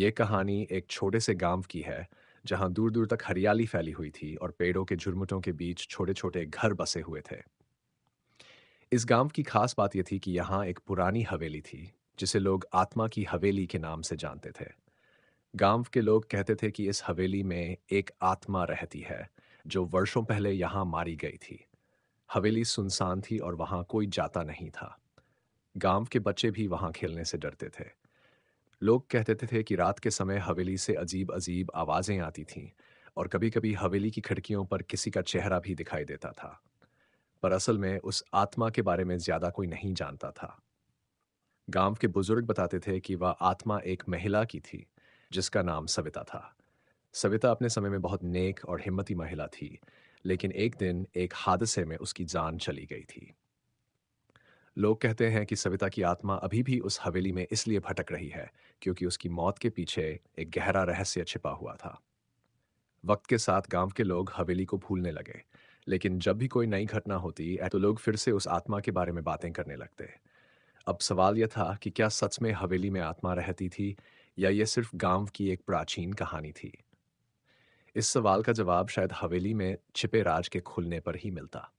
ये कहानी एक छोटे से गांव की है जहां दूर दूर तक हरियाली फैली हुई थी और पेड़ों के झुरमुटों के बीच छोटे छोटे घर बसे हुए थे इस गांव की खास बात यह थी कि यहाँ एक पुरानी हवेली थी जिसे लोग आत्मा की हवेली के नाम से जानते थे गांव के लोग कहते थे कि इस हवेली में एक आत्मा रहती है जो वर्षों पहले यहाँ मारी गई थी हवेली सुनसान थी और वहां कोई जाता नहीं था गांव के बच्चे भी वहां खेलने से डरते थे लोग कहते थे थे कि रात के समय हवेली से अजीब अजीब आवाजें आती थीं और कभी कभी हवेली की खिड़कियों पर किसी का चेहरा भी दिखाई देता था पर असल में उस आत्मा के बारे में ज्यादा कोई नहीं जानता था गांव के बुजुर्ग बताते थे कि वह आत्मा एक महिला की थी जिसका नाम सविता था सविता अपने समय में बहुत नेक और हिम्मती महिला थी लेकिन एक दिन एक हादसे में उसकी जान चली गई थी लोग कहते हैं कि सविता की आत्मा अभी भी उस हवेली में इसलिए भटक रही है क्योंकि उसकी मौत के पीछे एक गहरा रहस्य छिपा हुआ था वक्त के साथ गांव के लोग हवेली को भूलने लगे लेकिन जब भी कोई नई घटना होती तो लोग फिर से उस आत्मा के बारे में बातें करने लगते अब सवाल यह था कि क्या सच में हवेली में आत्मा रहती थी या यह सिर्फ गांव की एक प्राचीन कहानी थी इस सवाल का जवाब शायद हवेली में छिपे राज के खुलने पर ही मिलता